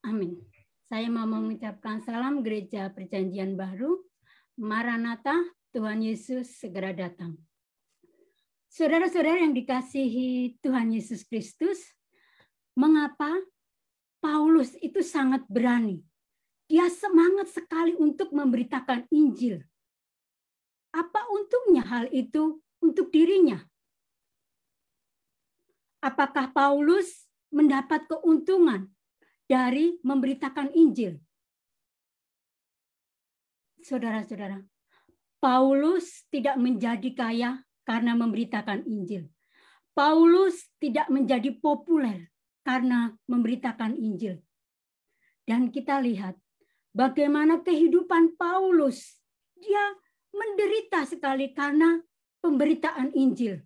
Amin. Saya mau mengucapkan salam gereja perjanjian baru. Maranatha, Tuhan Yesus segera datang. Saudara-saudara yang dikasihi Tuhan Yesus Kristus, mengapa Paulus itu sangat berani? Dia semangat sekali untuk memberitakan Injil. Apa untungnya hal itu untuk dirinya? Apakah Paulus mendapat keuntungan dari memberitakan Injil. Saudara-saudara, Paulus tidak menjadi kaya karena memberitakan Injil. Paulus tidak menjadi populer karena memberitakan Injil. Dan kita lihat bagaimana kehidupan Paulus. Dia menderita sekali karena pemberitaan Injil.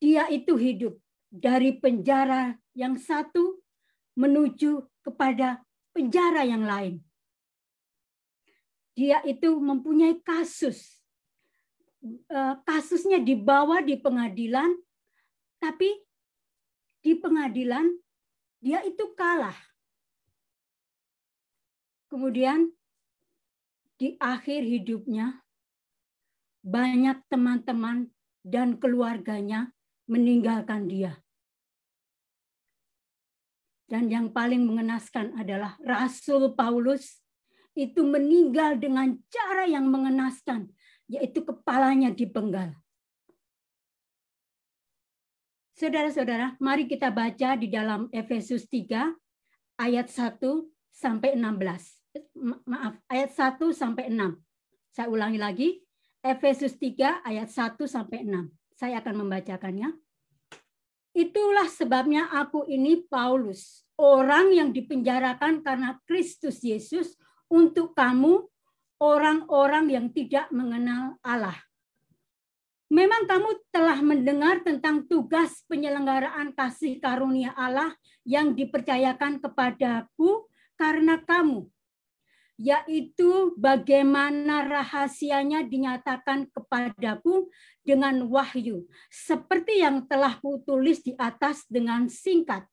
Dia itu hidup dari penjara yang satu menuju kepada penjara yang lain. Dia itu mempunyai kasus. Eh, kasusnya dibawa di pengadilan, tapi di pengadilan dia itu kalah. Kemudian di akhir hidupnya banyak teman-teman dan keluarganya meninggalkan dia. Dan yang paling mengenaskan adalah Rasul Paulus itu meninggal dengan cara yang mengenaskan, yaitu kepalanya dipenggal. Saudara-saudara, mari kita baca di dalam Efesus 3 ayat 1 sampai 16. Maaf, ayat 1 sampai 6. Saya ulangi lagi, Efesus 3 ayat 1 sampai 6. Saya akan membacakannya. Itulah sebabnya aku ini Paulus, orang yang dipenjarakan karena Kristus Yesus untuk kamu orang-orang yang tidak mengenal Allah. Memang kamu telah mendengar tentang tugas penyelenggaraan kasih karunia Allah yang dipercayakan kepadaku karena kamu yaitu bagaimana rahasianya dinyatakan kepadaku dengan wahyu, seperti yang telah kutulis di atas dengan singkat.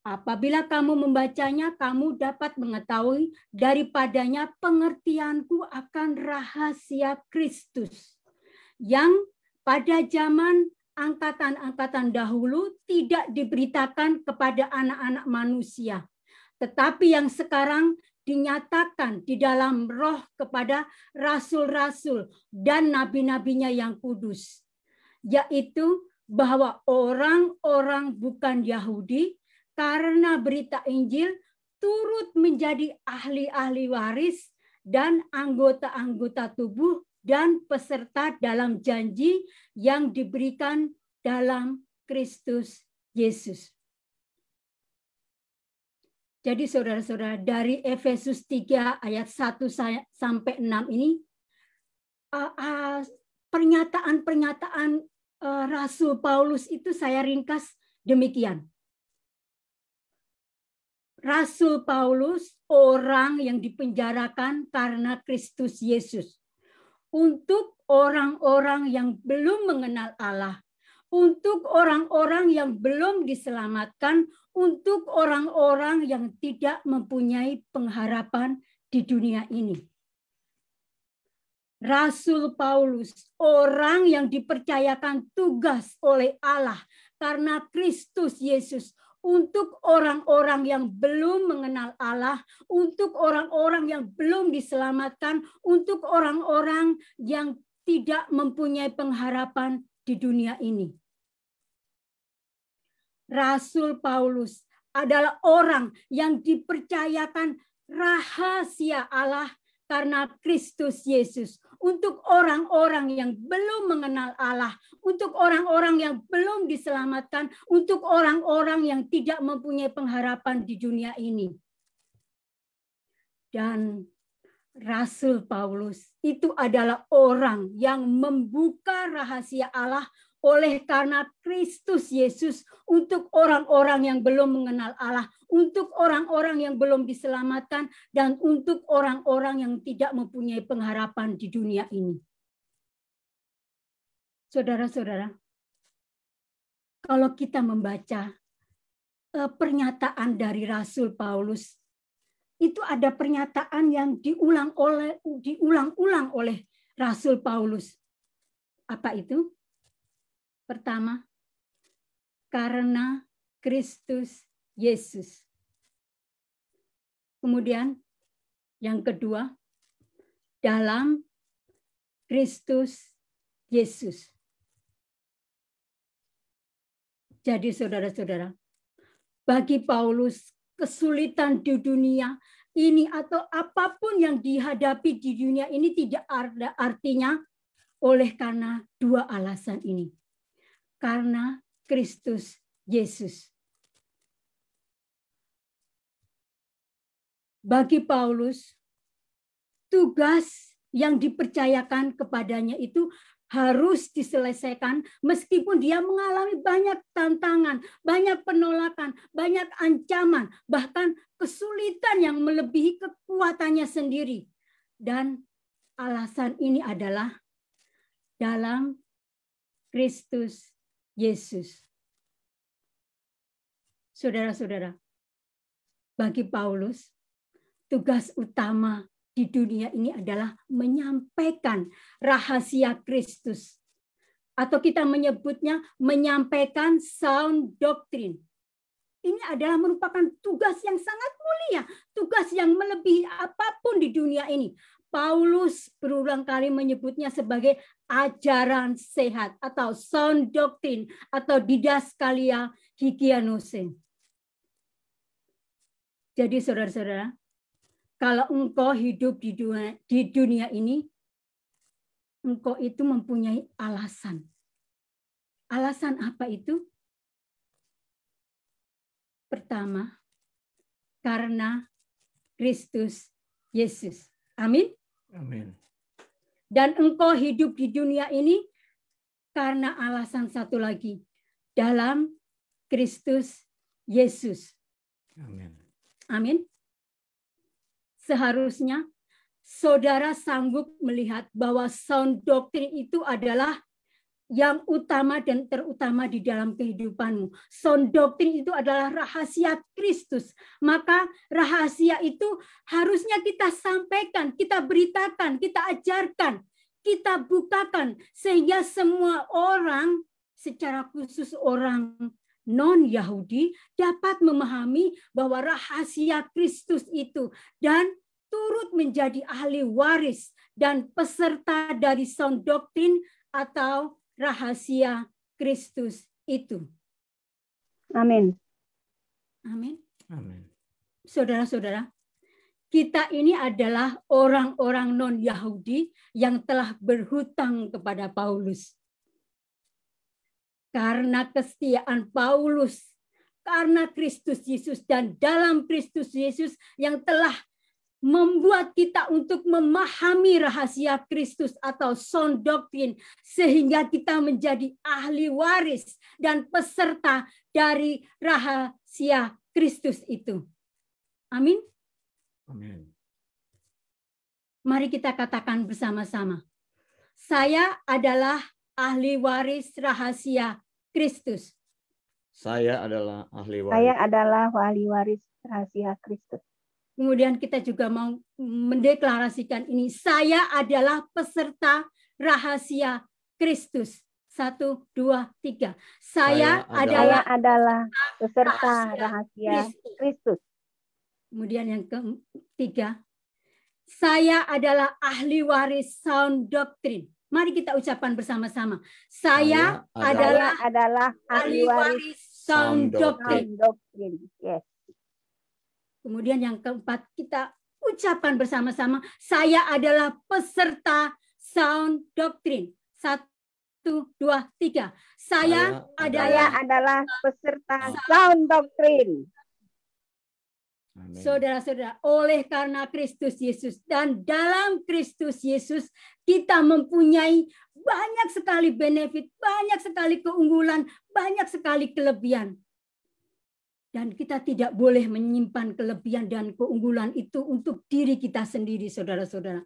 Apabila kamu membacanya, kamu dapat mengetahui daripadanya pengertianku akan rahasia Kristus yang pada zaman angkatan-angkatan dahulu tidak diberitakan kepada anak-anak manusia, tetapi yang sekarang dinyatakan di dalam roh kepada rasul-rasul dan nabi-nabinya yang kudus, yaitu bahwa orang-orang bukan Yahudi karena berita Injil turut menjadi ahli-ahli waris dan anggota-anggota tubuh dan peserta dalam janji yang diberikan dalam Kristus Yesus. Jadi saudara-saudara dari Efesus 3 ayat 1 sampai 6 ini uh, uh, pernyataan-pernyataan uh, Rasul Paulus itu saya ringkas demikian. Rasul Paulus orang yang dipenjarakan karena Kristus Yesus. Untuk orang-orang yang belum mengenal Allah, untuk orang-orang yang belum diselamatkan, untuk orang-orang yang tidak mempunyai pengharapan di dunia ini. Rasul Paulus, orang yang dipercayakan tugas oleh Allah karena Kristus Yesus untuk orang-orang yang belum mengenal Allah, untuk orang-orang yang belum diselamatkan, untuk orang-orang yang tidak mempunyai pengharapan di dunia ini. Rasul Paulus adalah orang yang dipercayakan rahasia Allah karena Kristus Yesus untuk orang-orang yang belum mengenal Allah, untuk orang-orang yang belum diselamatkan, untuk orang-orang yang tidak mempunyai pengharapan di dunia ini. Dan Rasul Paulus itu adalah orang yang membuka rahasia Allah oleh karena Kristus Yesus untuk orang-orang yang belum mengenal Allah, untuk orang-orang yang belum diselamatkan, dan untuk orang-orang yang tidak mempunyai pengharapan di dunia ini. Saudara-saudara, kalau kita membaca eh, pernyataan dari Rasul Paulus itu ada pernyataan yang diulang oleh diulang-ulang oleh Rasul Paulus. Apa itu? Pertama, karena Kristus Yesus. Kemudian yang kedua, dalam Kristus Yesus. Jadi saudara-saudara, bagi Paulus kesulitan di dunia ini atau apapun yang dihadapi di dunia ini tidak ada artinya oleh karena dua alasan ini. Karena Kristus Yesus. Bagi Paulus, tugas yang dipercayakan kepadanya itu harus diselesaikan meskipun dia mengalami banyak tantangan, banyak penolakan, banyak ancaman, bahkan kesulitan yang melebihi kekuatannya sendiri. Dan alasan ini adalah dalam Kristus Yesus. Saudara-saudara, bagi Paulus, tugas utama di dunia ini adalah menyampaikan rahasia Kristus. Atau kita menyebutnya menyampaikan sound doctrine. Ini adalah merupakan tugas yang sangat mulia, tugas yang melebihi apapun di dunia ini. Paulus berulang kali menyebutnya sebagai ajaran sehat atau sound doctrine atau didaskalia higienose. Jadi saudara-saudara, kalau engkau hidup di dunia, di dunia ini, engkau itu mempunyai alasan. Alasan apa itu? Pertama, karena Kristus Yesus. Amin. Amin. Dan engkau hidup di dunia ini karena alasan satu lagi, dalam Kristus Yesus. Amin. Amin seharusnya saudara sanggup melihat bahwa sound doctrine itu adalah yang utama dan terutama di dalam kehidupanmu. Sound doctrine itu adalah rahasia Kristus. Maka rahasia itu harusnya kita sampaikan, kita beritakan, kita ajarkan, kita bukakan sehingga semua orang secara khusus orang non-Yahudi dapat memahami bahwa rahasia Kristus itu dan turut menjadi ahli waris dan peserta dari sound doktrin atau rahasia Kristus itu. Amin. Amin. Amin. Saudara-saudara, kita ini adalah orang-orang non-Yahudi yang telah berhutang kepada Paulus. Karena kesetiaan Paulus, karena Kristus Yesus dan dalam Kristus Yesus yang telah membuat kita untuk memahami rahasia Kristus atau sound doctrine sehingga kita menjadi ahli waris dan peserta dari rahasia Kristus itu. Amin. Amin. Mari kita katakan bersama-sama. Saya adalah ahli waris rahasia Kristus. Saya adalah ahli waris. Saya adalah ahli waris rahasia Kristus. Kemudian kita juga mau mendeklarasikan ini. Saya adalah peserta rahasia Kristus. Satu, dua, tiga. Saya, saya adalah, adalah peserta rahasia, Kristus. Kristus. Kemudian yang ketiga, saya adalah ahli waris sound doctrine. Mari kita ucapkan bersama-sama. Saya, Saya adalah, adalah ahli waris sound doctrine. doctrine. Yes. Kemudian yang keempat kita ucapkan bersama-sama. Saya adalah peserta sound doctrine. Satu, dua, tiga. Saya, Saya adalah, adalah peserta sound doctrine. Saudara-saudara, oleh karena Kristus Yesus dan dalam Kristus Yesus kita mempunyai banyak sekali benefit, banyak sekali keunggulan, banyak sekali kelebihan. Dan kita tidak boleh menyimpan kelebihan dan keunggulan itu untuk diri kita sendiri, saudara-saudara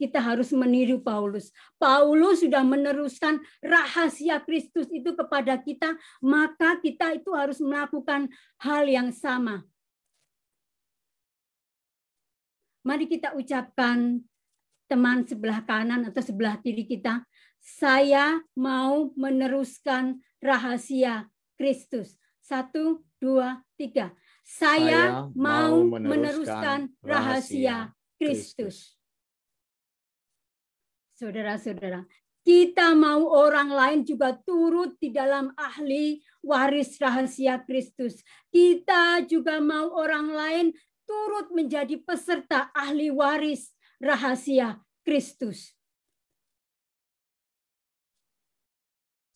kita harus meniru Paulus. Paulus sudah meneruskan rahasia Kristus itu kepada kita, maka kita itu harus melakukan hal yang sama. Mari kita ucapkan teman sebelah kanan atau sebelah kiri kita, saya mau meneruskan rahasia Kristus. Satu, dua, tiga. Saya, saya mau meneruskan, meneruskan rahasia Kristus. Kristus. Saudara-saudara, kita mau orang lain juga turut di dalam ahli waris rahasia Kristus. Kita juga mau orang lain turut menjadi peserta ahli waris rahasia Kristus.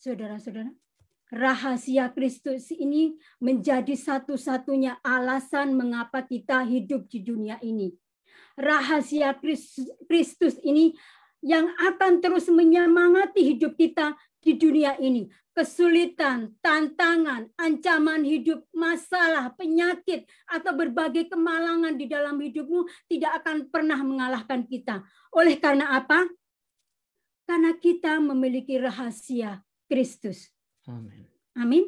Saudara-saudara, rahasia Kristus ini menjadi satu-satunya alasan mengapa kita hidup di dunia ini. Rahasia Kristus ini yang akan terus menyemangati hidup kita di dunia ini. Kesulitan, tantangan, ancaman hidup, masalah, penyakit, atau berbagai kemalangan di dalam hidupmu tidak akan pernah mengalahkan kita. Oleh karena apa? Karena kita memiliki rahasia Kristus. Amin. Amin.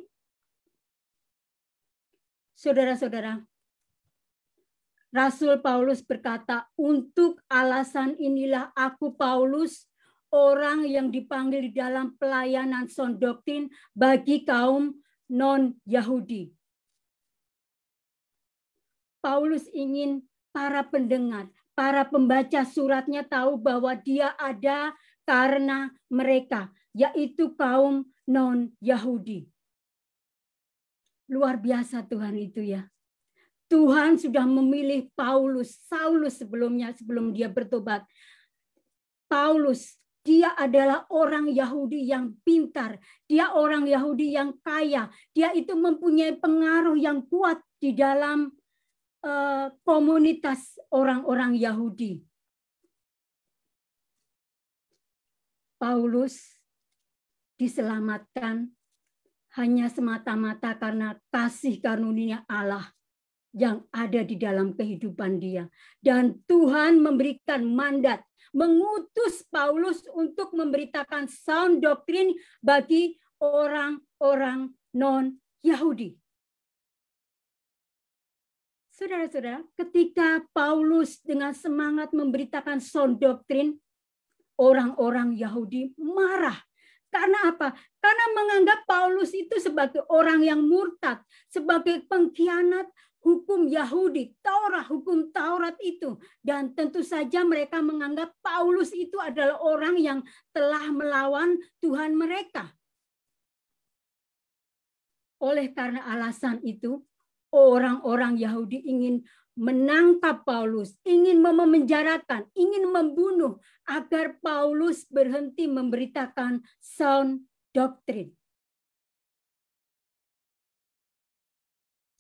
Saudara-saudara, Rasul Paulus berkata, "Untuk alasan inilah aku Paulus, orang yang dipanggil di dalam pelayanan son doktrin bagi kaum non-Yahudi." Paulus ingin para pendengar, para pembaca suratnya tahu bahwa dia ada karena mereka, yaitu kaum non-Yahudi. Luar biasa Tuhan itu ya. Tuhan sudah memilih Paulus, Saulus sebelumnya, sebelum dia bertobat. Paulus, dia adalah orang Yahudi yang pintar, dia orang Yahudi yang kaya, dia itu mempunyai pengaruh yang kuat di dalam eh, komunitas orang-orang Yahudi. Paulus diselamatkan hanya semata-mata karena kasih karunia Allah yang ada di dalam kehidupan dia. Dan Tuhan memberikan mandat, mengutus Paulus untuk memberitakan sound doktrin bagi orang-orang non-Yahudi. Saudara-saudara, ketika Paulus dengan semangat memberitakan sound doktrin, orang-orang Yahudi marah karena apa? Karena menganggap Paulus itu sebagai orang yang murtad, sebagai pengkhianat, hukum Yahudi, Taurat, hukum Taurat itu. Dan tentu saja mereka menganggap Paulus itu adalah orang yang telah melawan Tuhan mereka. Oleh karena alasan itu, orang-orang Yahudi ingin menangkap Paulus, ingin memenjarakan, ingin membunuh agar Paulus berhenti memberitakan sound doktrin.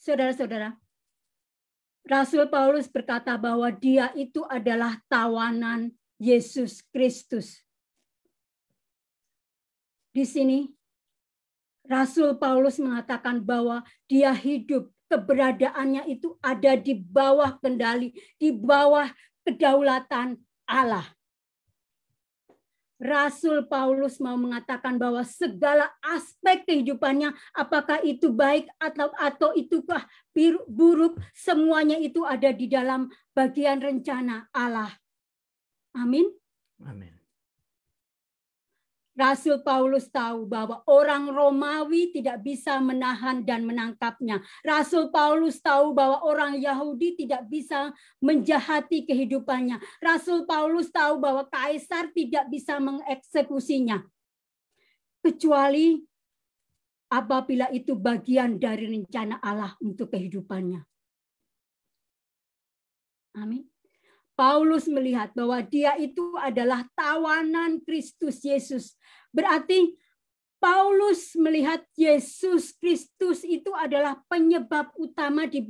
Saudara-saudara, Rasul Paulus berkata bahwa dia itu adalah tawanan Yesus Kristus. Di sini, Rasul Paulus mengatakan bahwa dia hidup, keberadaannya itu ada di bawah kendali, di bawah kedaulatan Allah. Rasul Paulus mau mengatakan bahwa segala aspek kehidupannya, apakah itu baik atau atau itukah buruk, semuanya itu ada di dalam bagian rencana Allah. Amin. Amin. Rasul Paulus tahu bahwa orang Romawi tidak bisa menahan dan menangkapnya. Rasul Paulus tahu bahwa orang Yahudi tidak bisa menjahati kehidupannya. Rasul Paulus tahu bahwa kaisar tidak bisa mengeksekusinya. Kecuali apabila itu bagian dari rencana Allah untuk kehidupannya. Amin. Paulus melihat bahwa dia itu adalah tawanan Kristus Yesus. Berarti Paulus melihat Yesus Kristus itu adalah penyebab utama di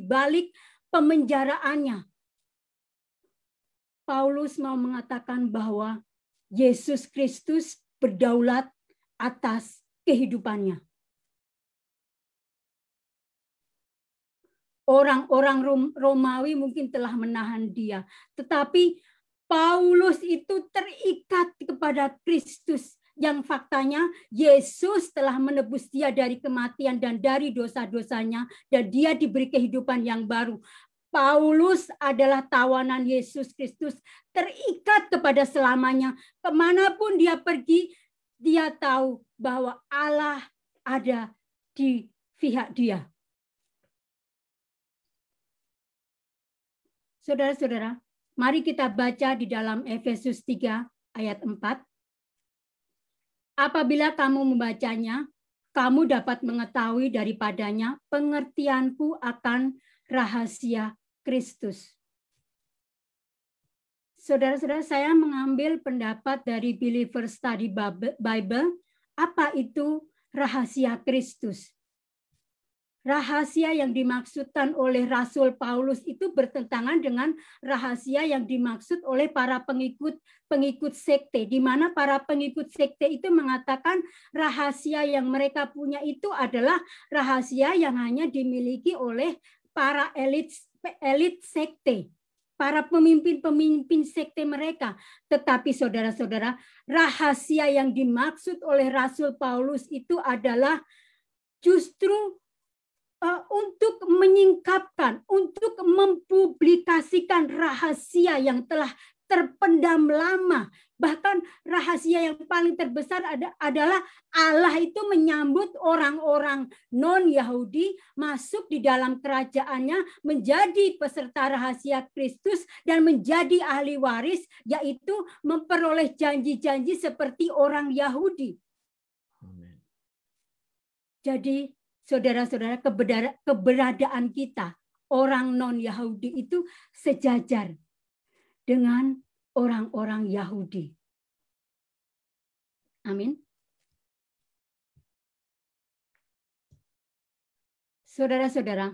balik pemenjaraannya. Paulus mau mengatakan bahwa Yesus Kristus berdaulat atas kehidupannya. orang-orang Romawi mungkin telah menahan dia, tetapi Paulus itu terikat kepada Kristus yang faktanya Yesus telah menebus dia dari kematian dan dari dosa-dosanya dan dia diberi kehidupan yang baru. Paulus adalah tawanan Yesus Kristus terikat kepada selamanya. Kemanapun dia pergi, dia tahu bahwa Allah ada di pihak dia. Saudara-saudara, mari kita baca di dalam Efesus 3 ayat 4. Apabila kamu membacanya, kamu dapat mengetahui daripadanya pengertianku akan rahasia Kristus. Saudara-saudara, saya mengambil pendapat dari Believer Study Bible, apa itu rahasia Kristus rahasia yang dimaksudkan oleh Rasul Paulus itu bertentangan dengan rahasia yang dimaksud oleh para pengikut pengikut sekte di mana para pengikut sekte itu mengatakan rahasia yang mereka punya itu adalah rahasia yang hanya dimiliki oleh para elit elit sekte para pemimpin-pemimpin sekte mereka. Tetapi saudara-saudara, rahasia yang dimaksud oleh Rasul Paulus itu adalah justru Eh, untuk menyingkapkan, untuk mempublikasikan rahasia yang telah terpendam lama. Bahkan rahasia yang paling terbesar ada, adalah Allah itu menyambut orang-orang non-Yahudi masuk di dalam kerajaannya menjadi peserta rahasia Kristus dan menjadi ahli waris yaitu memperoleh janji-janji seperti orang Yahudi. Jadi saudara-saudara, keberadaan kita, orang non-Yahudi itu sejajar dengan orang-orang Yahudi. Amin. Saudara-saudara,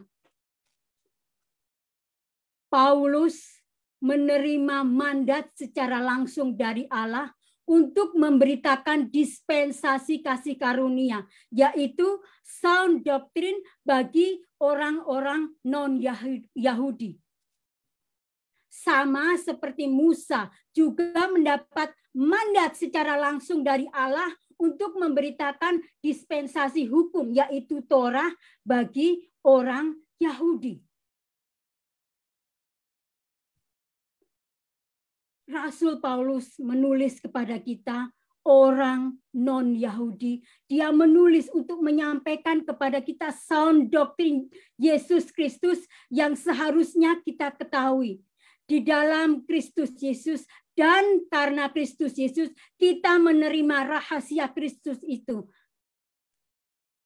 Paulus menerima mandat secara langsung dari Allah untuk memberitakan dispensasi kasih karunia, yaitu sound doctrine bagi orang-orang non-Yahudi. Sama seperti Musa juga mendapat mandat secara langsung dari Allah untuk memberitakan dispensasi hukum, yaitu Torah bagi orang Yahudi. Rasul Paulus menulis kepada kita orang non-Yahudi. Dia menulis untuk menyampaikan kepada kita sound doctrine Yesus Kristus yang seharusnya kita ketahui. Di dalam Kristus Yesus dan karena Kristus Yesus kita menerima rahasia Kristus itu.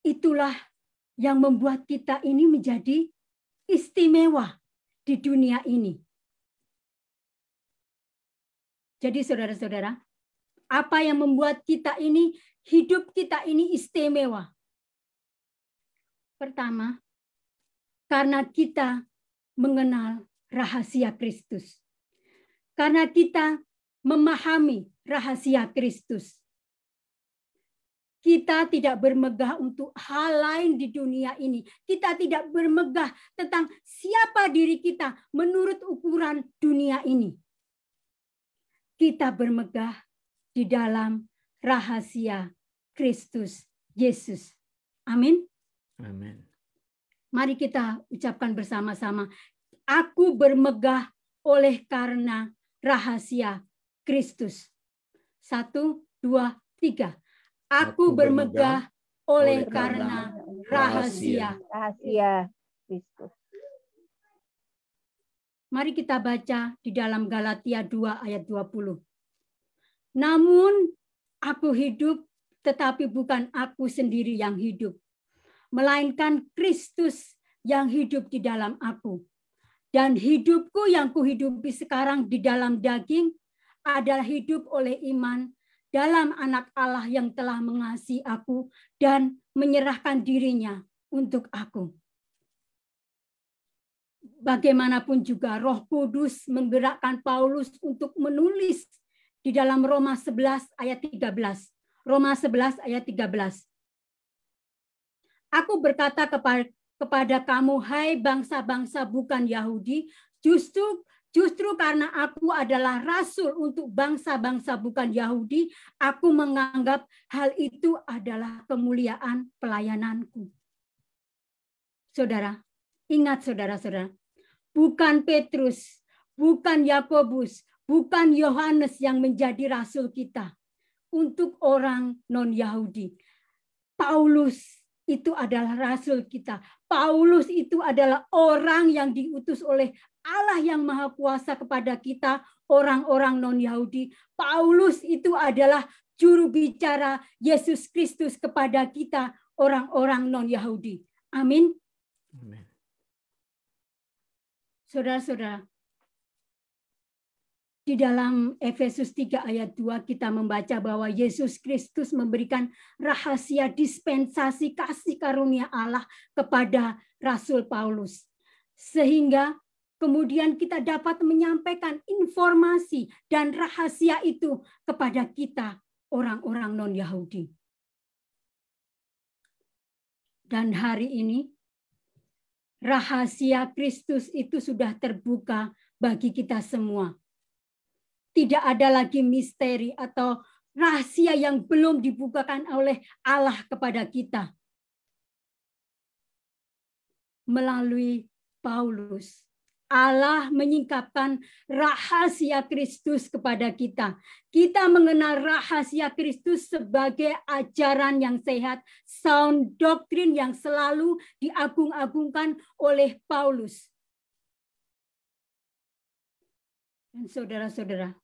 Itulah yang membuat kita ini menjadi istimewa di dunia ini. Jadi saudara-saudara, apa yang membuat kita ini, hidup kita ini istimewa? Pertama, karena kita mengenal rahasia Kristus. Karena kita memahami rahasia Kristus. Kita tidak bermegah untuk hal lain di dunia ini. Kita tidak bermegah tentang siapa diri kita menurut ukuran dunia ini kita bermegah di dalam rahasia Kristus Yesus. Amin. Amin. Mari kita ucapkan bersama-sama, aku bermegah oleh karena rahasia Kristus. Satu, dua, tiga. Aku, aku bermegah, bermegah oleh karena rahasia, rahasia Kristus. Mari kita baca di dalam Galatia 2 ayat 20. Namun aku hidup tetapi bukan aku sendiri yang hidup, melainkan Kristus yang hidup di dalam aku. Dan hidupku yang kuhidupi sekarang di dalam daging adalah hidup oleh iman dalam anak Allah yang telah mengasihi aku dan menyerahkan dirinya untuk aku bagaimanapun juga Roh Kudus menggerakkan Paulus untuk menulis di dalam Roma 11 ayat 13. Roma 11 ayat 13. Aku berkata kepa kepada kamu, hai bangsa-bangsa bukan Yahudi, justru justru karena aku adalah rasul untuk bangsa-bangsa bukan Yahudi, aku menganggap hal itu adalah kemuliaan pelayananku. Saudara, ingat saudara-saudara, bukan Petrus, bukan Yakobus, bukan Yohanes yang menjadi rasul kita. Untuk orang non-Yahudi, Paulus itu adalah rasul kita. Paulus itu adalah orang yang diutus oleh Allah yang Maha Kuasa kepada kita, orang-orang non-Yahudi. Paulus itu adalah juru bicara Yesus Kristus kepada kita, orang-orang non-Yahudi. Amin. Amin. Saudara-saudara, di dalam Efesus 3 ayat 2 kita membaca bahwa Yesus Kristus memberikan rahasia dispensasi kasih karunia Allah kepada Rasul Paulus. Sehingga kemudian kita dapat menyampaikan informasi dan rahasia itu kepada kita orang-orang non-Yahudi. Dan hari ini rahasia Kristus itu sudah terbuka bagi kita semua. Tidak ada lagi misteri atau rahasia yang belum dibukakan oleh Allah kepada kita melalui Paulus. Allah menyingkapkan rahasia Kristus kepada kita. Kita mengenal rahasia Kristus sebagai ajaran yang sehat, sound doktrin yang selalu diagung-agungkan oleh Paulus. Dan saudara-saudara,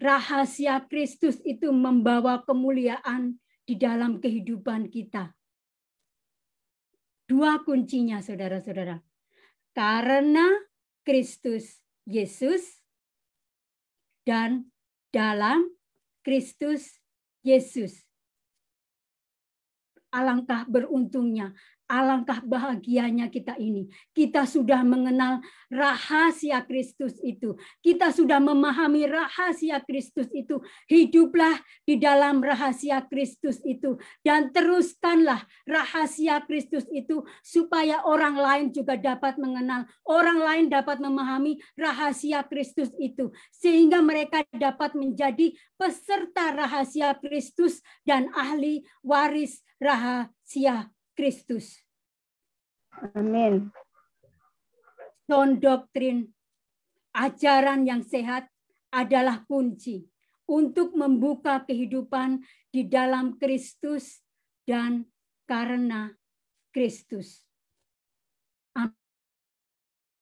rahasia Kristus itu membawa kemuliaan di dalam kehidupan kita. Dua kuncinya, saudara-saudara karena Kristus Yesus dan dalam Kristus Yesus. Alangkah beruntungnya Alangkah bahagianya kita ini. Kita sudah mengenal rahasia Kristus itu. Kita sudah memahami rahasia Kristus itu. Hiduplah di dalam rahasia Kristus itu dan teruskanlah rahasia Kristus itu supaya orang lain juga dapat mengenal, orang lain dapat memahami rahasia Kristus itu sehingga mereka dapat menjadi peserta rahasia Kristus dan ahli waris rahasia Kristus. Amin. Sound doktrin, ajaran yang sehat adalah kunci untuk membuka kehidupan di dalam Kristus dan karena Kristus.